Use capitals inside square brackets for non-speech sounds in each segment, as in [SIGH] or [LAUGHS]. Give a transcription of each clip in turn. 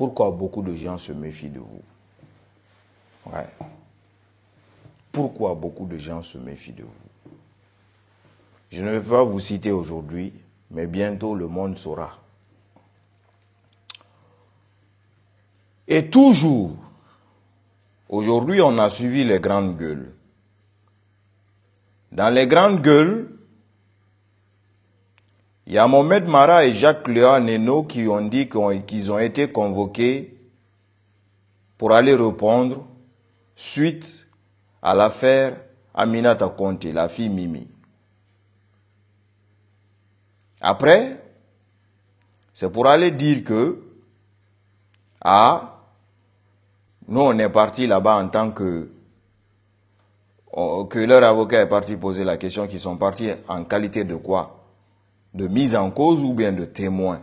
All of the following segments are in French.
Pourquoi beaucoup de gens se méfient de vous Ouais. Pourquoi beaucoup de gens se méfient de vous Je ne vais pas vous citer aujourd'hui, mais bientôt le monde saura. Et toujours, aujourd'hui on a suivi les grandes gueules. Dans les grandes gueules, il y a Mohamed Mara et Jacques Léon Neno qui ont dit qu'ils ont été convoqués pour aller répondre suite à l'affaire Aminata Conte, la fille Mimi. Après, c'est pour aller dire que, ah, nous on est parti là-bas en tant que oh, que leur avocat est parti poser la question, qu'ils sont partis en qualité de quoi de mise en cause ou bien de témoins.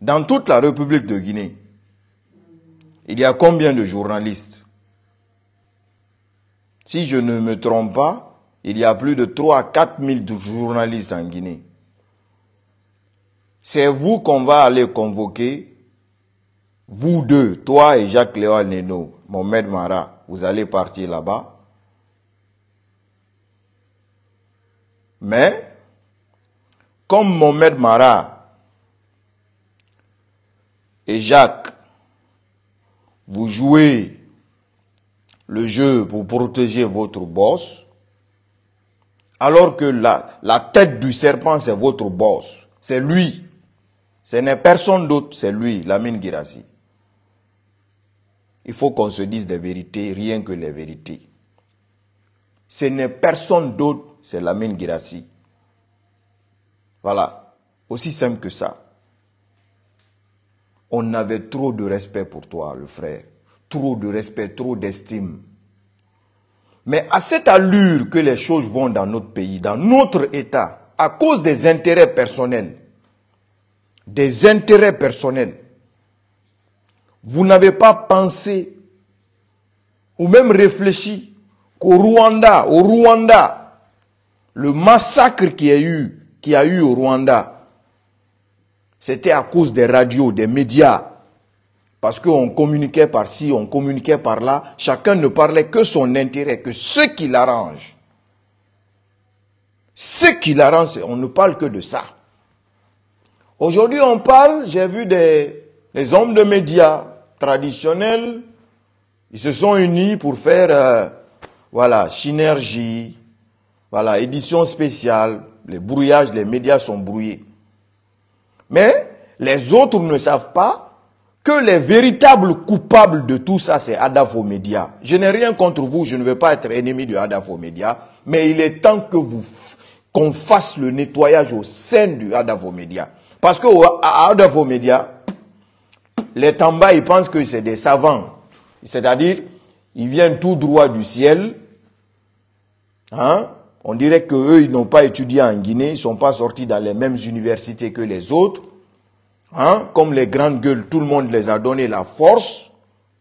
Dans toute la République de Guinée, il y a combien de journalistes Si je ne me trompe pas, il y a plus de 3 à 4 000 journalistes en Guinée. C'est vous qu'on va aller convoquer, vous deux, toi et Jacques Léon Neno, Mohamed Mara, vous allez partir là-bas. Mais comme Mohamed Mara et Jacques, vous jouez le jeu pour protéger votre boss, alors que la, la tête du serpent, c'est votre boss, c'est lui. Ce n'est personne d'autre, c'est lui, Lamine Girassi. Il faut qu'on se dise des vérités, rien que les vérités. Ce n'est personne d'autre, c'est Lamine Girassi. Voilà, aussi simple que ça. On avait trop de respect pour toi, le frère. Trop de respect, trop d'estime. Mais à cette allure que les choses vont dans notre pays, dans notre État, à cause des intérêts personnels, des intérêts personnels, vous n'avez pas pensé ou même réfléchi qu'au Rwanda, au Rwanda, le massacre qui a eu qu'il y a eu au Rwanda, c'était à cause des radios, des médias. Parce qu'on communiquait par ci, on communiquait par là. Chacun ne parlait que son intérêt, que ce qui l'arrange. Ce qui l'arrange, on ne parle que de ça. Aujourd'hui, on parle, j'ai vu des, hommes de médias traditionnels, ils se sont unis pour faire, euh, voilà, synergie, voilà, édition spéciale, les brouillages, les médias sont brouillés. Mais les autres ne savent pas que les véritables coupables de tout ça, c'est Media. Je n'ai rien contre vous, je ne veux pas être ennemi de Media. mais il est temps que vous qu'on fasse le nettoyage au sein du Media. Parce que à Media, les Tamba, ils pensent que c'est des savants. C'est-à-dire, ils viennent tout droit du ciel, hein, on dirait qu'eux, ils n'ont pas étudié en Guinée, ils ne sont pas sortis dans les mêmes universités que les autres. Hein? Comme les grandes gueules, tout le monde les a donné la force.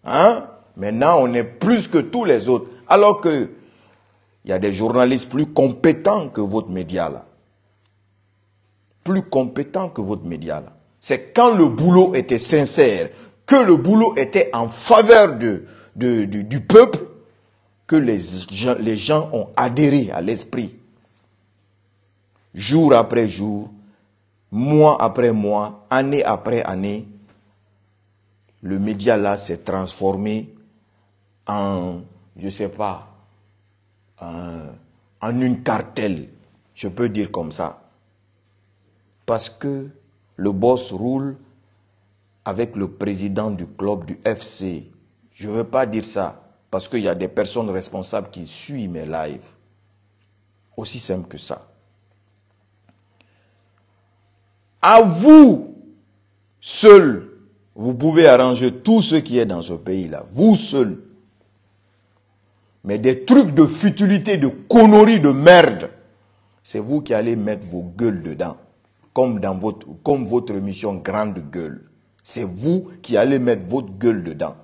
Hein? Maintenant, on est plus que tous les autres. Alors que, il y a des journalistes plus compétents que votre média là. Plus compétents que votre média là. C'est quand le boulot était sincère, que le boulot était en faveur du peuple, que les gens, les gens ont adhéré à l'esprit. Jour après jour, mois après mois, année après année, le média là s'est transformé en, je sais pas, en, en une cartelle, je peux dire comme ça. Parce que le boss roule avec le président du club du FC. Je ne veux pas dire ça. Parce qu'il y a des personnes responsables qui suivent mes lives. Aussi simple que ça. À vous seul, vous pouvez arranger tout ce qui est dans ce pays-là. Vous seul. Mais des trucs de futilité, de conneries, de merde, c'est vous qui allez mettre vos gueules dedans. Comme dans votre, comme votre mission grande gueule. C'est vous qui allez mettre votre gueule dedans.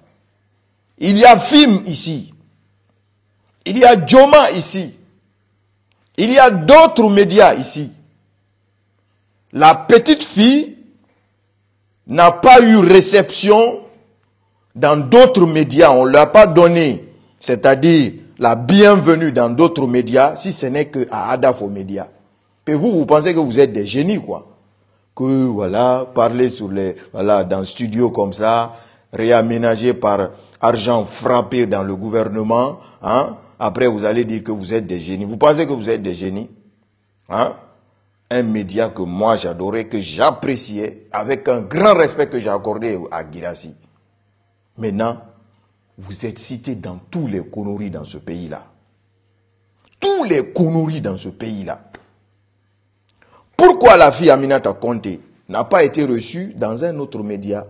Il y a FIM ici. Il y a Joma ici. Il y a d'autres médias ici. La petite fille n'a pas eu réception dans d'autres médias. On ne l'a pas donné, c'est-à-dire la bienvenue dans d'autres médias, si ce n'est qu'à à Adaf aux médias. Et vous, vous pensez que vous êtes des génies, quoi. Que, voilà, parler sur les, voilà, dans un studio comme ça, réaménagé par argent frappé dans le gouvernement, hein, après vous allez dire que vous êtes des génies. Vous pensez que vous êtes des génies hein? Un média que moi j'adorais, que j'appréciais, avec un grand respect que j'ai accordé à Girassi. Maintenant, vous êtes cité dans tous les conneries dans ce pays-là. Tous les conneries dans ce pays-là. Pourquoi la fille Aminata Conte n'a pas été reçue dans un autre média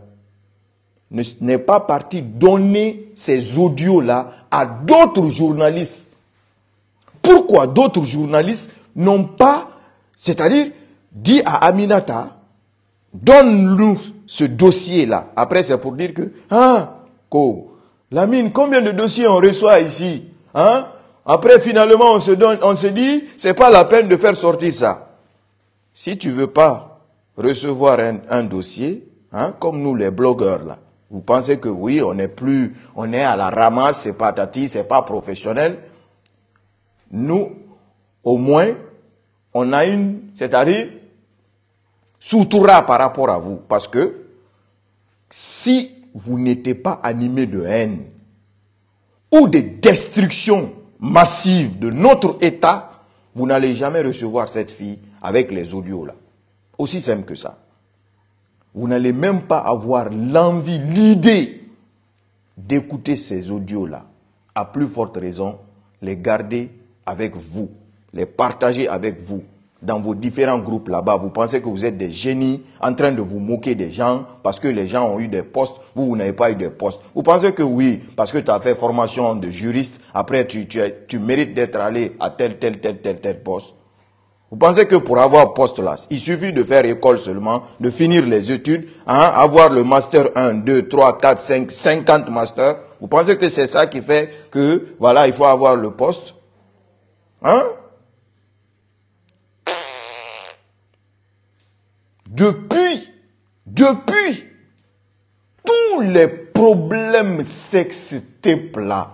n'est pas parti donner ces audios-là à d'autres journalistes. Pourquoi d'autres journalistes n'ont pas, c'est-à-dire, dit à Aminata, donne-nous ce dossier-là. Après, c'est pour dire que, ah, hein, quoi, la mine, combien de dossiers on reçoit ici hein? Après, finalement, on se donne, on se dit, c'est pas la peine de faire sortir ça. Si tu veux pas recevoir un, un dossier, hein, comme nous les blogueurs là, vous pensez que oui, on est plus, on est à la ramasse, c'est pas tati, c'est pas professionnel. Nous, au moins, on a une, c'est-à-dire, soutoura par rapport à vous. Parce que si vous n'étiez pas animé de haine ou de destruction massive de notre État, vous n'allez jamais recevoir cette fille avec les audios là. Aussi simple que ça vous n'allez même pas avoir l'envie, l'idée d'écouter ces audios-là. À plus forte raison, les garder avec vous, les partager avec vous dans vos différents groupes là-bas. Vous pensez que vous êtes des génies en train de vous moquer des gens parce que les gens ont eu des postes, vous, vous n'avez pas eu des postes. Vous pensez que oui, parce que tu as fait formation de juriste, après tu, tu, tu mérites d'être allé à tel, tel, tel, tel, tel poste. Vous pensez que pour avoir poste là, il suffit de faire école seulement, de finir les études, hein, avoir le master 1, 2, 3, 4, 5, 50 masters. Vous pensez que c'est ça qui fait que, voilà, il faut avoir le poste Hein Depuis, depuis, tous les problèmes sexteples là,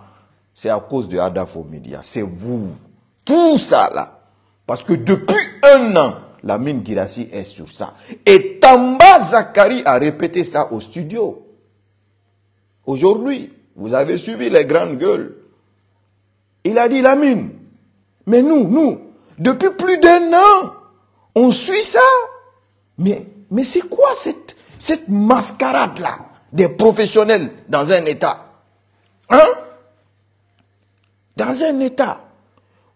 c'est à cause de Adafo Media. C'est vous. Tout ça là. Parce que depuis un an, la mine Girassi est sur ça. Et Tamba Zakari a répété ça au studio. Aujourd'hui, vous avez suivi les grandes gueules. Il a dit la mine. Mais nous, nous, depuis plus d'un an, on suit ça. Mais, mais c'est quoi cette, cette mascarade-là des professionnels dans un État Hein Dans un État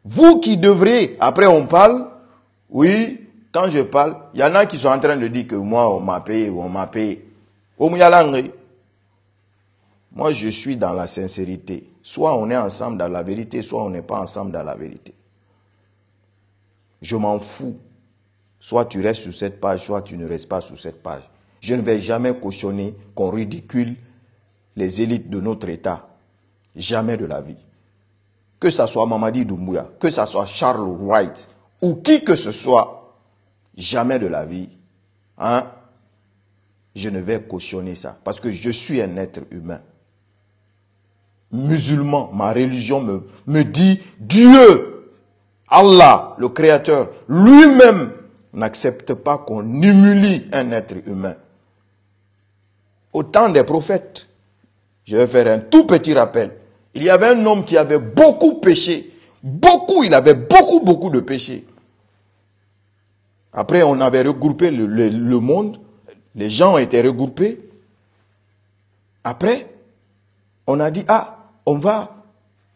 vous qui devrez, après on parle, oui, quand je parle, il y en a qui sont en train de dire que moi, on m'a payé, on m'a payé. Moi, je suis dans la sincérité. Soit on est ensemble dans la vérité, soit on n'est pas ensemble dans la vérité. Je m'en fous. Soit tu restes sur cette page, soit tu ne restes pas sur cette page. Je ne vais jamais cautionner qu'on ridicule les élites de notre État. Jamais de la vie que ce soit Mamadi Doumbouya, que ça soit Charles White ou qui que ce soit, jamais de la vie, hein, je ne vais cautionner ça parce que je suis un être humain. Musulman, ma religion me, me dit Dieu, Allah, le Créateur, lui-même n'accepte pas qu'on humilie un être humain. Autant des prophètes, je vais faire un tout petit rappel. Il y avait un homme qui avait beaucoup péché. Beaucoup, il avait beaucoup, beaucoup de péché. Après, on avait regroupé le, le, monde. Les gens ont été regroupés. Après, on a dit, ah, on va,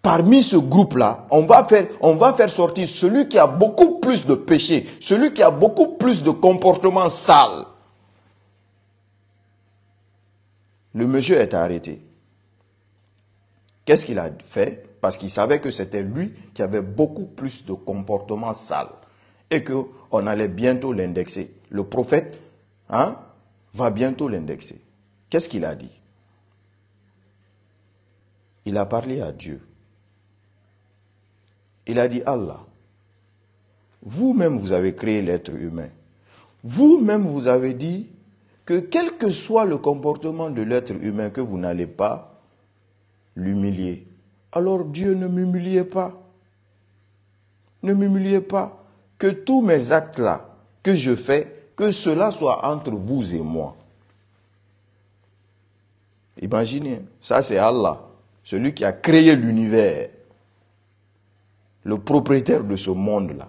parmi ce groupe-là, on va faire, on va faire sortir celui qui a beaucoup plus de péché, celui qui a beaucoup plus de comportements sales. Le monsieur est arrêté. Qu'est-ce qu'il a fait Parce qu'il savait que c'était lui qui avait beaucoup plus de comportements sales et qu'on allait bientôt l'indexer. Le prophète hein, va bientôt l'indexer. Qu'est-ce qu'il a dit Il a parlé à Dieu. Il a dit Allah, vous-même vous avez créé l'être humain. Vous-même vous avez dit que quel que soit le comportement de l'être humain que vous n'allez pas l'humilier. Alors Dieu ne m'humiliez pas. Ne m'humiliez pas. Que tous mes actes-là que je fais, que cela soit entre vous et moi. Imaginez, ça c'est Allah, celui qui a créé l'univers, le propriétaire de ce monde-là.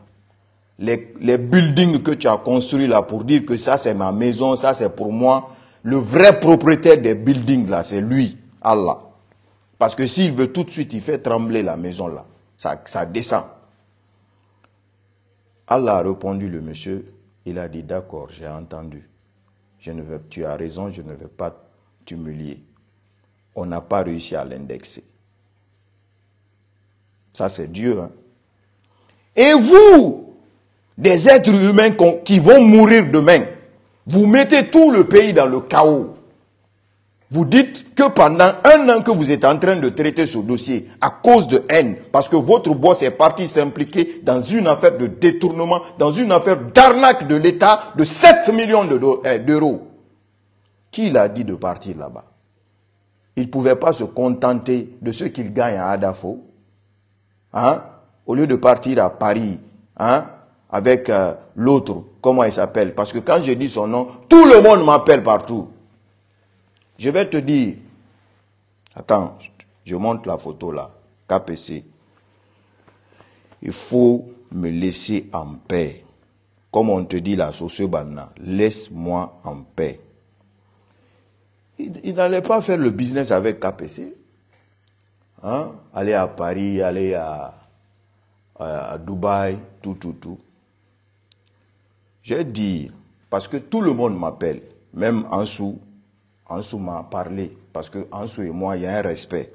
Les, buildings que tu as construits là pour dire que ça c'est ma maison, ça c'est pour moi. Le vrai propriétaire des buildings là, c'est lui, Allah. Parce que s'il veut tout de suite, il fait trembler la maison là. Ça, descend. Allah a répondu le monsieur. Il a dit d'accord, j'ai entendu. Je ne veux, tu as raison, je ne veux pas t'humilier. On n'a pas réussi à l'indexer. Ça, c'est Dieu. Hein. Et vous, des êtres humains qui vont mourir demain, vous mettez tout le pays dans le chaos. Vous dites que pendant un an que vous êtes en train de traiter ce dossier à cause de haine, parce que votre boss est parti s'impliquer dans une affaire de détournement, dans une affaire d'arnaque de l'État de 7 millions eh, d'euros. Qui l'a dit de partir là-bas Il ne pouvait pas se contenter de ce qu'il gagne à Adafo. Hein, au lieu de partir à Paris, hein? avec euh, l'autre, comment il s'appelle Parce que quand je dis son nom, tout le monde m'appelle partout. Je vais te dire. Attends, je montre la photo là. KPC. Il faut me laisser en paix. Comme on te dit là, banane, laisse-moi en paix. Il, n'allait pas faire le business avec KPC. Hein? Aller à Paris, aller à, à, Dubaï, tout, tout, tout. J'ai dit, parce que tout le monde m'appelle, même en sous, Ansou m'a parlé, parce que et moi, il y a un respect.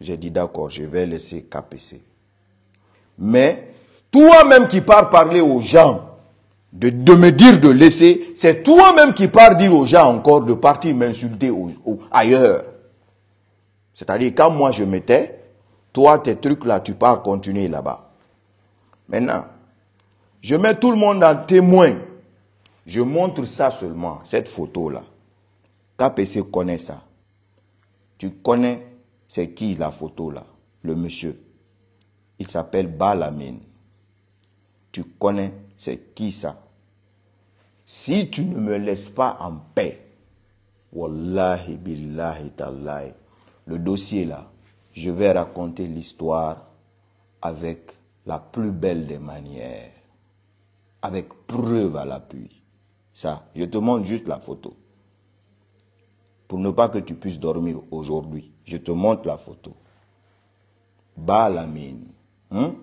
J'ai dit d'accord, je vais laisser KPC. Mais toi-même qui pars parler aux gens de, de me dire de laisser, c'est toi-même qui pars dire aux gens encore de partir m'insulter ailleurs. C'est-à-dire quand moi je m'étais, toi tes trucs là, tu pars continuer là-bas. Maintenant, je mets tout le monde en témoin. Je montre ça seulement, cette photo là. KPC connaît ça. Tu connais c'est qui la photo là, le monsieur. Il s'appelle Balamine. Tu connais c'est qui ça. Si tu ne me laisses pas en paix, Wallahi billahi tallahi, le dossier là, je vais raconter l'histoire avec la plus belle des manières, avec preuve à l'appui. Ça, je te montre juste la photo pour ne pas que tu puisses dormir aujourd'hui. Je te montre la photo. Balamine. Hein?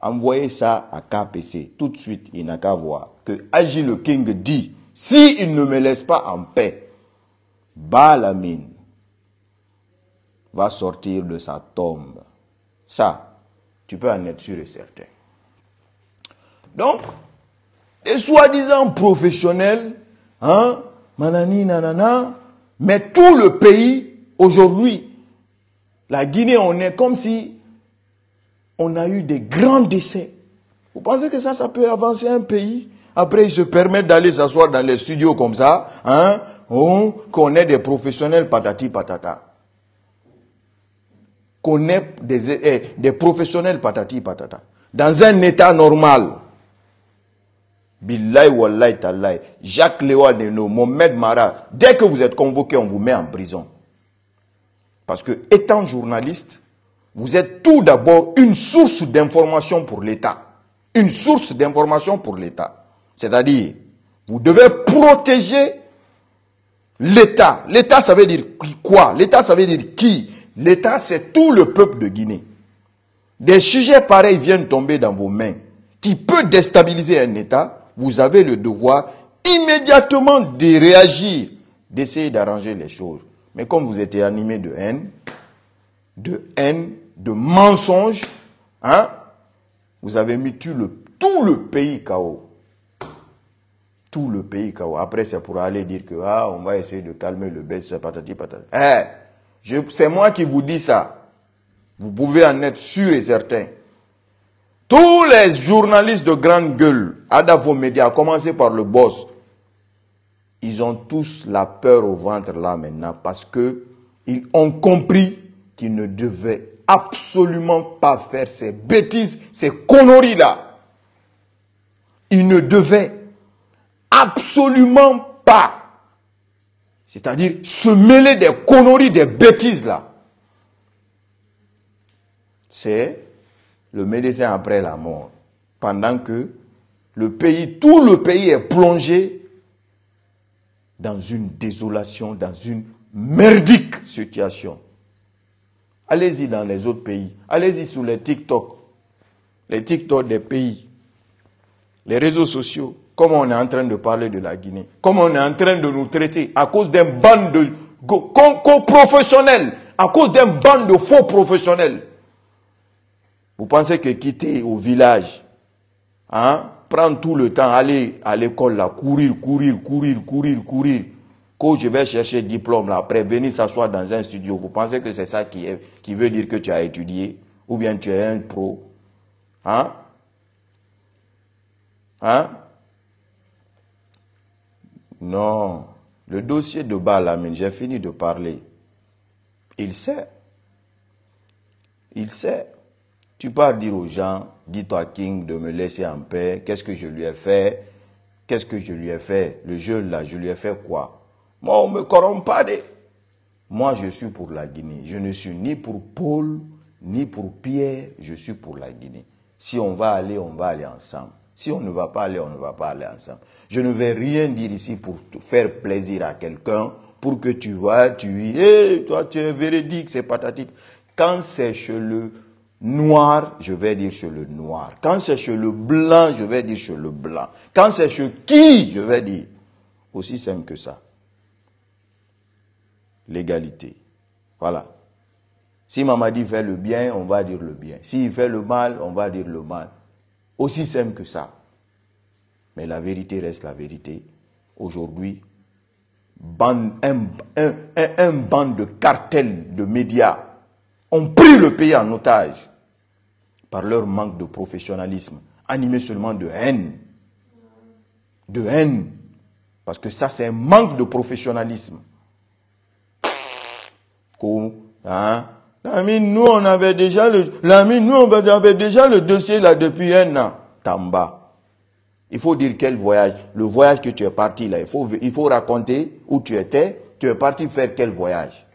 Envoyez ça à KPC tout de suite. Il n'a qu'à voir que Agile le King dit si il ne me laisse pas en paix, Balamine va sortir de sa tombe. Ça, tu peux en être sûr et certain. Donc, les soi-disant professionnels, hein, manani, nanana. Mais tout le pays, aujourd'hui, la Guinée, on est comme si on a eu des grands décès. Vous pensez que ça, ça peut avancer un pays Après, ils se permettent d'aller s'asseoir dans les studios comme ça, hein, qu'on ait des professionnels patati patata. Qu'on ait des, eh, des professionnels patati patata. Dans un état normal, Billahi wallahi Jacques Léo Neno, Mohamed Mara. Dès que vous êtes convoqué, on vous met en prison. Parce que, étant journaliste, vous êtes tout d'abord une source d'information pour l'État. Une source d'information pour l'État. C'est-à-dire, vous devez protéger l'État. L'État, ça veut dire quoi L'État, ça veut dire qui L'État, c'est tout le peuple de Guinée. Des sujets pareils viennent tomber dans vos mains, qui peut déstabiliser un État, vous avez le devoir immédiatement de réagir, d'essayer d'arranger les choses. Mais comme vous étiez animé de haine, de haine, de mensonges, hein, vous avez mis tout le, tout le pays chaos. Tout le pays chaos. Après, c'est pour aller dire que, ah, on va essayer de calmer le baisse, patati patati. Eh, c'est moi qui vous dis ça. Vous pouvez en être sûr et certain. Tous les journalistes de grande gueule, Adavo Média, à commencer par le boss, ils ont tous la peur au ventre là maintenant parce que ils ont compris qu'ils ne devaient absolument pas faire ces bêtises, ces conneries là. Ils ne devaient absolument pas, c'est-à-dire se mêler des conneries, des bêtises là. C'est le médecin après la mort, pendant que le pays, tout le pays est plongé dans une désolation, dans une merdique situation. Allez-y dans les autres pays. Allez-y sur les TikTok. Les TikTok des pays. Les réseaux sociaux. Comment on est en train de parler de la Guinée. Comment on est en train de nous traiter à cause d'un bande de co-professionnels. À cause d'un bande de faux professionnels. Vous pensez que quitter au village, hein, prendre tout le temps, aller à l'école là, courir, courir, courir, courir, courir, Coach, je vais chercher diplôme là, après venir s'asseoir dans un studio, vous pensez que c'est ça qui, est, qui veut dire que tu as étudié ou bien tu es un pro Hein Hein Non. Le dossier de Balamine, j'ai fini de parler. Il sait. Il sait. Tu pars dire aux gens, dis-toi King de me laisser en paix, qu'est-ce que je lui ai fait Qu'est-ce que je lui ai fait Le jeu là, je lui ai fait quoi Moi, on me corrompt pas Moi, je suis pour la Guinée. Je ne suis ni pour Paul, ni pour Pierre, je suis pour la Guinée. Si on va aller, on va aller ensemble. Si on ne va pas aller, on ne va pas aller ensemble. Je ne vais rien dire ici pour faire plaisir à quelqu'un, pour que tu vois, tu y hé, toi tu es véridique, c'est patatique Quand c'est chez le noir, je vais dire sur le noir. Quand c'est chez le blanc, je vais dire sur le blanc. Quand c'est chez qui, je vais dire. Aussi simple que ça. L'égalité. Voilà. Si maman dit fait le bien, on va dire le bien. S'il fait le mal, on va dire le mal. Aussi simple que ça. Mais la vérité reste la vérité. Aujourd'hui, un, un, de cartels de médias ont pris le pays en otage par leur manque de professionnalisme, animé seulement de haine. De haine. Parce que ça, c'est un manque de professionnalisme. Hein? L'ami, nous, on avait déjà le, nous, on avait déjà le dossier là depuis un an. Tamba. Il faut dire quel voyage. Le voyage que tu es parti là. Il faut, il faut raconter où tu étais. Tu es parti faire quel voyage.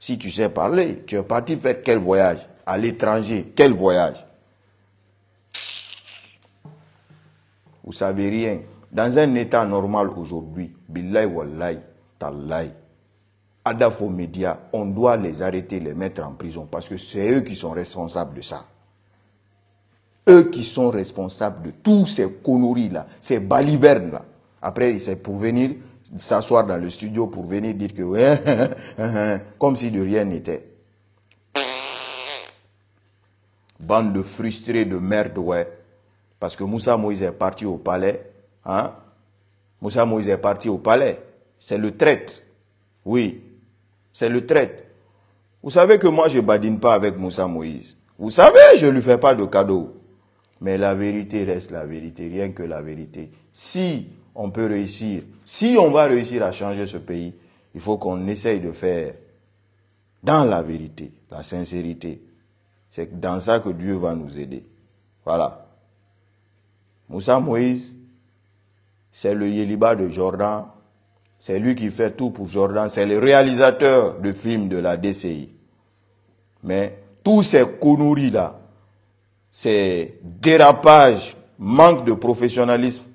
Si tu sais parler, tu es parti faire quel voyage À l'étranger, quel voyage Vous savez rien. Dans un état normal aujourd'hui, billahi wallahi, Adafo Media, on doit les arrêter, les mettre en prison parce que c'est eux qui sont responsables de ça. Eux qui sont responsables de tous ces conneries-là, ces balivernes-là. Après, c'est pour venir s'asseoir dans le studio pour venir dire que ouais, [LAUGHS] comme si de rien n'était. Bande de frustrés de merde, ouais. Parce que Moussa Moïse est parti au palais. Hein? Moussa Moïse est parti au palais. C'est le traite. Oui, c'est le traite. Vous savez que moi, je badine pas avec Moussa Moïse. Vous savez, je lui fais pas de cadeau. Mais la vérité reste la vérité, rien que la vérité. Si on peut réussir. Si on va réussir à changer ce pays, il faut qu'on essaye de faire dans la vérité, la sincérité. C'est dans ça que Dieu va nous aider. Voilà. Moussa Moïse, c'est le Yéliba de Jordan. C'est lui qui fait tout pour Jordan. C'est le réalisateur de films de la DCI. Mais tous ces conneries-là, ces dérapages, manque de professionnalisme,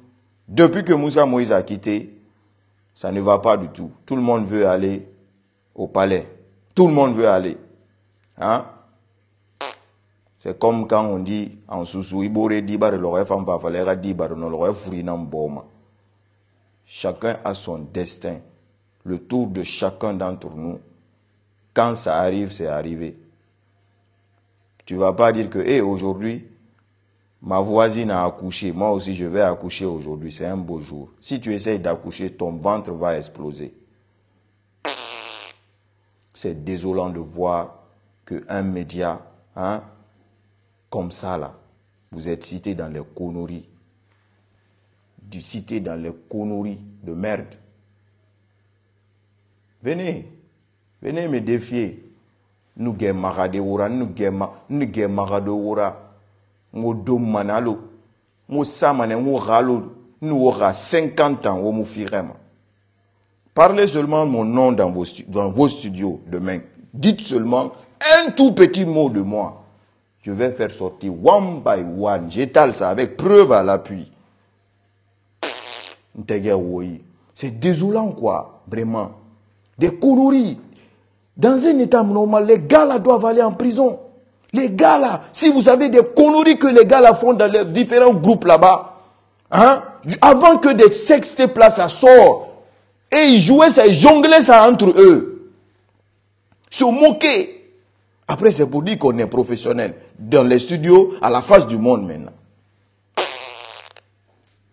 depuis que Moussa Moïse a quitté, ça ne va pas du tout. Tout le monde veut aller au palais. Tout le monde veut aller. Hein? C'est comme quand on dit en sousou, « Ibore Chacun a son destin. Le tour de chacun d'entre nous, quand ça arrive, c'est arrivé. Tu vas pas dire que, hé, eh, aujourd'hui, ma voisine a accouché, moi aussi je vais accoucher aujourd'hui, c'est un beau jour. Si tu essayes d'accoucher, ton ventre va exploser. C'est désolant de voir qu'un média, hein, comme ça là, vous êtes cité dans les conneries. Du cité dans les conneries de merde. Venez, venez me défier. Nous gué nous ngo do lo ngo nous 50 ans au Parlez seulement mon nom dans vos, dans vos studios demain. Dites seulement un tout petit mot de moi. Je vais faire sortir one by one. J'étale ça avec preuve à l'appui. C'est désolant, quoi, vraiment. Des conneries. Dans un état normal, les gars doivent aller en prison. Les gars là, si vous avez des conneries que les gars là font dans les différents groupes là-bas, hein, avant que des sextapes places ça sort, et ils jouaient ça, ils jonglaient ça entre eux, se moquaient. Après c'est pour dire qu'on est professionnel dans les studios à la face du monde maintenant.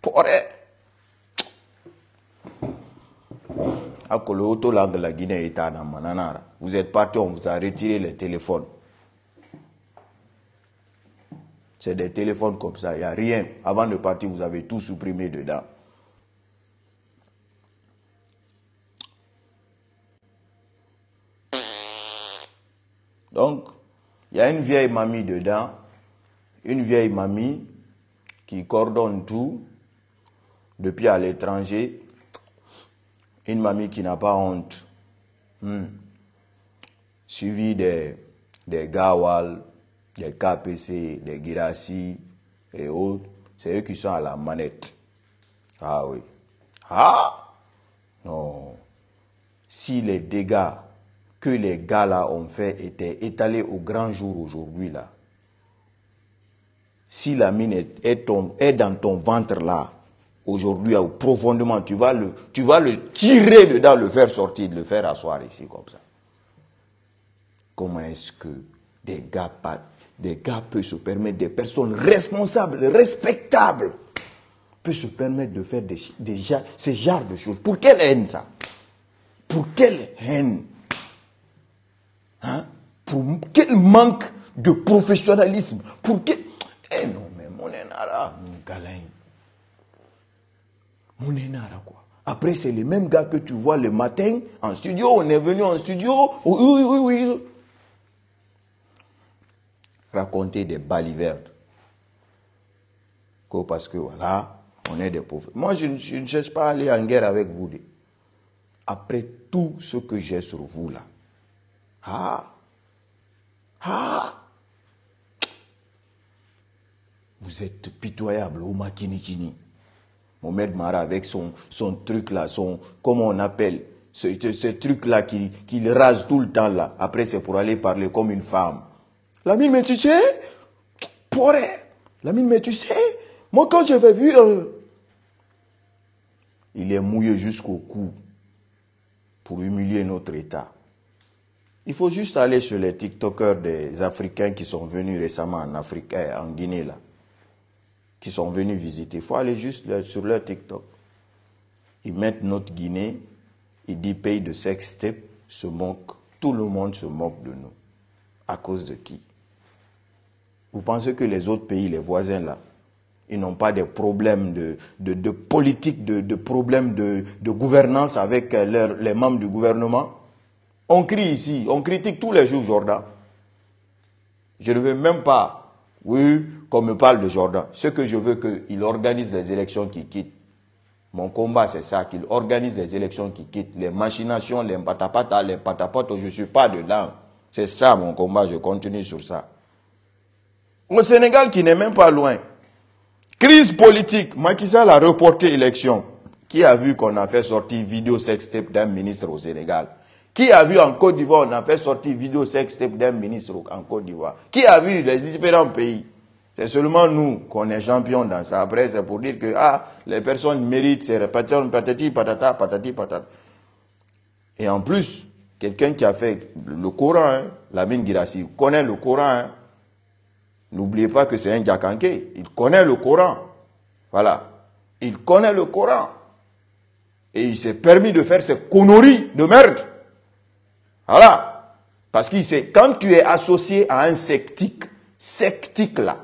Poré. Vous êtes parti, on vous a retiré les téléphones. C'est des téléphones comme ça, il n'y a rien. Avant de partir, vous avez tout supprimé dedans. Donc, il y a une vieille mamie dedans, une vieille mamie qui coordonne tout depuis à l'étranger, une mamie qui n'a pas honte, Suivi hmm. suivie des, des gawals, les KPC, les Girassi et autres, c'est eux qui sont à la manette. Ah oui. Ah Non. Si les dégâts que les gars là ont fait étaient étalés au grand jour aujourd'hui là, si la mine est, dans ton ventre là, aujourd'hui, profondément, tu vas, le, tu vas le tirer dedans, le faire sortir, le faire asseoir ici comme ça. Comment est-ce que des gars des gars peuvent se permettre, des personnes responsables, respectables, peuvent se permettre de faire des, des, ces genres de choses. Pour quelle haine ça Pour quelle haine hein? Pour quel manque de professionnalisme Pour quel... Eh non, mais mon énara, mon galin. Mon énara, quoi. Après, c'est les mêmes gars que tu vois le matin en studio. On est venu en studio. Oh, oui, oui, oui raconter des balivernes. parce que voilà, on est des pauvres. Moi, je, ne cherche pas à aller en guerre avec vous. Après tout ce que j'ai sur vous là. Ah! Ah! Vous êtes pitoyable, au Kinikini. Mohamed Mara avec son, son truc là, son, comment on appelle, ce, ce truc là qu'il rase tout le temps là. Après, c'est pour aller parler comme une femme. L'ami, mais tu sais, pourrait. L'ami, mais tu sais, moi quand j'avais vu, il est mouillé jusqu'au cou pour humilier notre État. Il faut juste aller sur les TikTokers des Africains qui sont venus récemment en Afrique, eh, en Guinée, là, qui sont venus visiter. Il faut aller juste sur leur TikTok. Ils mettent notre Guinée, ils disent pays de sex-step, se moquent. Tout le monde se moque de nous. À cause de qui vous pensez que les autres pays, les voisins là, ils n'ont pas des problèmes de, de, de politique, de, problème problèmes de, gouvernance avec euh, les membres du gouvernement On crie ici, on critique tous les jours Jordan. Je ne veux même pas, oui, qu'on me parle de Jordan. Ce que je veux, qu'il organise les élections qui quittent. Mon combat, c'est ça, qu'il organise les élections qui quittent, les machinations, les patapata, les patapotes, je ne suis pas de dedans. C'est ça mon combat, je continue sur ça. Au Sénégal qui n'est même pas loin. Crise politique. Macky Sall a reporté l'élection. Qui a vu qu'on a fait sortir vidéo sextape d'un ministre au Sénégal Qui a vu en Côte d'Ivoire, on a fait sortir vidéo sextape d'un ministre en Côte d'Ivoire Qui a vu les différents pays C'est seulement nous qu'on est champions dans ça. Après, c'est pour dire que ah, les personnes méritent, répétitions patati, patata, patati, patata. Et en plus, quelqu'un qui a fait le courant, hein, Lamine la Girassi, connaît le courant hein. N'oubliez pas que c'est un diakanké. Il connaît le Coran. Voilà. Il connaît le Coran. Et il s'est permis de faire ses conneries de merde. Voilà. Parce qu'il sait, quand tu es associé à un sectique, sceptique là,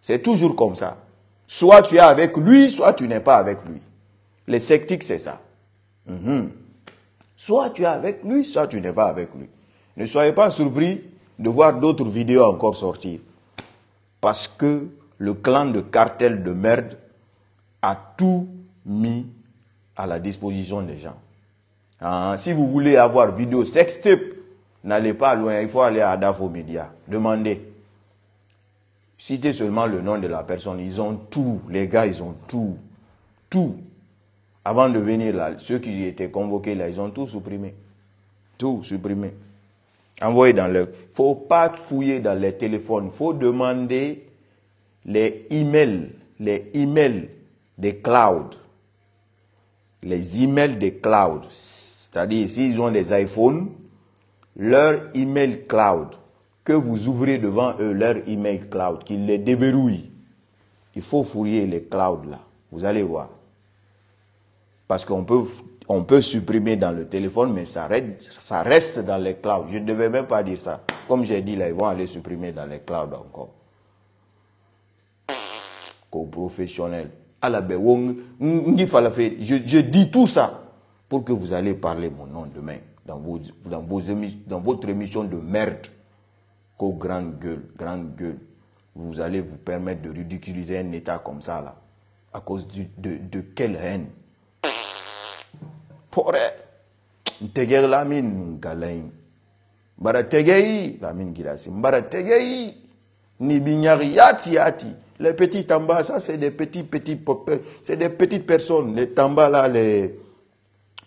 c'est toujours comme ça. Soit tu es avec lui, soit tu n'es pas avec lui. Les sectiques, c'est ça. Mhm. Soit tu es avec lui, soit tu n'es pas avec lui. Ne soyez pas surpris de voir d'autres vidéos encore sortir parce que le clan de cartel de merde a tout mis à la disposition des gens. Hein, si vous voulez avoir vidéo sextape, n'allez pas loin, il faut aller à Adafo Media. Demandez. Citez seulement le nom de la personne. Ils ont tout, les gars, ils ont tout. Tout. Avant de venir là, ceux qui étaient convoqués là, ils ont tout supprimé. Tout supprimé. Envoyez dans le. Faut pas fouiller dans les téléphones. Faut demander les emails, les emails des clouds. Les emails des clouds. C'est-à-dire, s'ils ont des iPhones, leur email cloud, que vous ouvrez devant eux, leur email cloud, qu'ils les déverrouillent. Il faut fouiller les clouds là. Vous allez voir. Parce qu'on peut on peut supprimer dans le téléphone, mais ça reste, ça reste dans les clouds. Je ne devais même pas dire ça. Comme j'ai dit, là, ils vont aller supprimer dans les clouds encore. Qu'au professionnel Je, je dis tout ça pour que vous allez parler mon nom demain dans, dans votre émission de merde. Qu'au grande gueule, grande gueule. Vous allez vous permettre de ridiculiser un État comme ça, là. À cause de quelle haine pore galain bara gilasi bara ni les petits tamba, ça c'est des petits petits c'est des petites personnes les tamba là les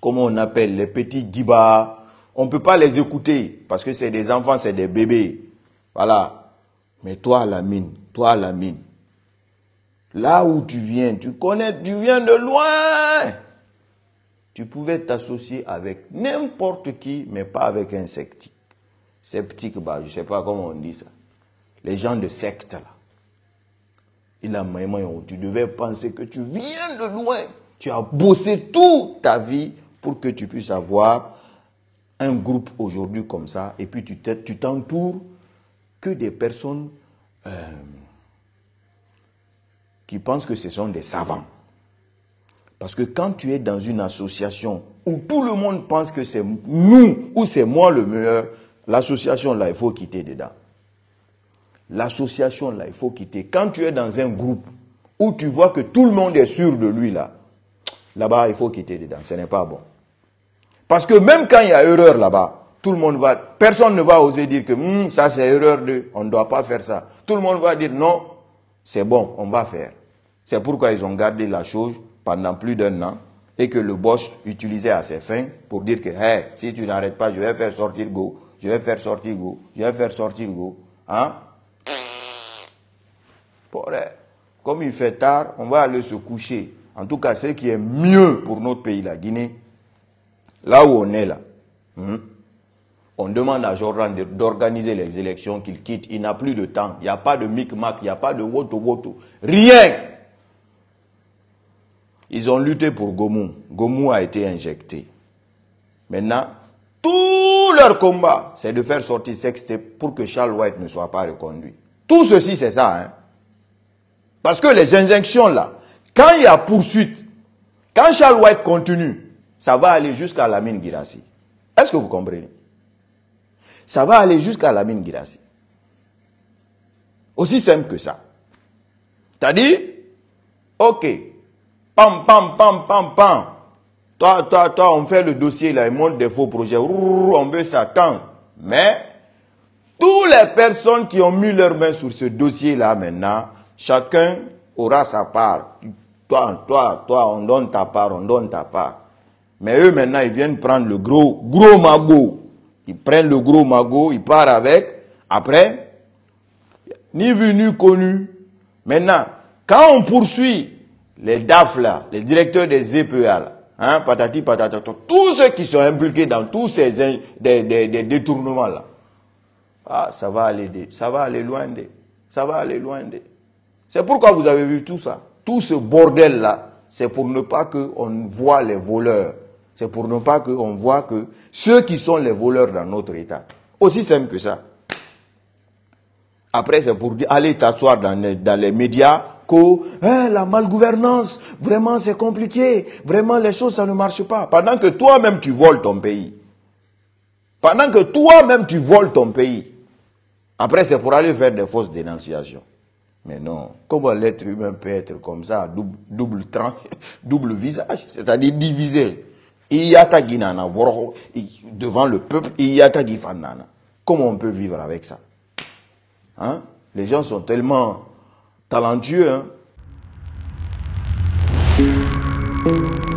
comment on appelle les petits dibas on peut pas les écouter parce que c'est des enfants c'est des bébés voilà mais toi la mine toi la mine là où tu viens tu connais tu viens de loin tu pouvais t'associer avec n'importe qui, mais pas avec un sceptique. Sceptique, bah, je ne sais pas comment on dit ça. Les gens de secte, là. Il a oh, tu devais penser que tu viens de loin. Tu as bossé toute ta vie pour que tu puisses avoir un groupe aujourd'hui comme ça. Et puis tu t'entoures que des personnes euh, qui pensent que ce sont des savants. Parce que quand tu es dans une association où tout le monde pense que c'est nous ou c'est moi le meilleur, l'association là, il faut quitter dedans. L'association là, il faut quitter. Quand tu es dans un groupe où tu vois que tout le monde est sûr de lui là, là-bas, il faut quitter dedans. Ce n'est pas bon. Parce que même quand il y a erreur là-bas, tout le monde va, personne ne va oser dire que hmm, ça c'est erreur de, on ne doit pas faire ça. Tout le monde va dire non, c'est bon, on va faire. C'est pourquoi ils ont gardé la chose pendant plus d'un an et que le boss utilisait à ses fins pour dire que hé, si tu n'arrêtes pas, je vais faire sortir Go, je vais faire sortir Go, je vais faire sortir Go. Hein? Comme il fait tard, on va aller se coucher. En tout cas, ce qui est mieux pour notre pays, la Guinée, là où on est là, hmm, on demande à Jordan d'organiser les élections qu'il quitte. Il n'a plus de temps. Il n'y a pas de micmac, il n'y a pas de woto-woto. Rien ils ont lutté pour Gomu. Gomu a été injecté. Maintenant, tout leur combat, c'est de faire sortir Sexte pour que Charles White ne soit pas reconduit. Tout ceci, c'est ça. Hein. Parce que les injections, là, quand il y a poursuite, quand Charles White continue, ça va aller jusqu'à la mine Girassi. Est-ce que vous comprenez Ça va aller jusqu'à la mine Girassi. Aussi simple que ça. T'as dit Ok, Pam, pam, pam, pam, pam. Toi, toi, toi, on fait le dossier là, ils montrent des faux projets. on veut s'attendre. Mais, toutes les personnes qui ont mis leurs mains sur ce dossier là maintenant, chacun aura sa part. Toi, toi, toi, on donne ta part, on donne ta part. Mais eux maintenant, ils viennent prendre le gros, gros magot. Ils prennent le gros magot, ils partent avec. Après, ni venu, connu. Maintenant, quand on poursuit les DAF là, les directeurs des EPA là, hein, patati patata, tous ceux qui sont impliqués dans tous ces des, détournements là, ah, ça va aller, ça va aller loin ça va aller loin C'est pourquoi vous avez vu tout ça, tout ce bordel là, c'est pour ne pas qu'on voit les voleurs, c'est pour ne pas qu'on voit que ceux qui sont les voleurs dans notre État, aussi simple que ça. Après, c'est pour aller t'asseoir dans les médias, Hein, la malgouvernance, vraiment c'est compliqué, vraiment les choses ça ne marche pas. Pendant que toi-même tu voles ton pays, pendant que toi-même tu voles ton pays, après c'est pour aller faire des fausses dénonciations. Mais non, comment l'être humain peut être comme ça, double, double, [LAUGHS] double visage, c'est-à-dire divisé devant le peuple, Comment on peut vivre avec ça hein? Les gens sont tellement talentueux. Hein?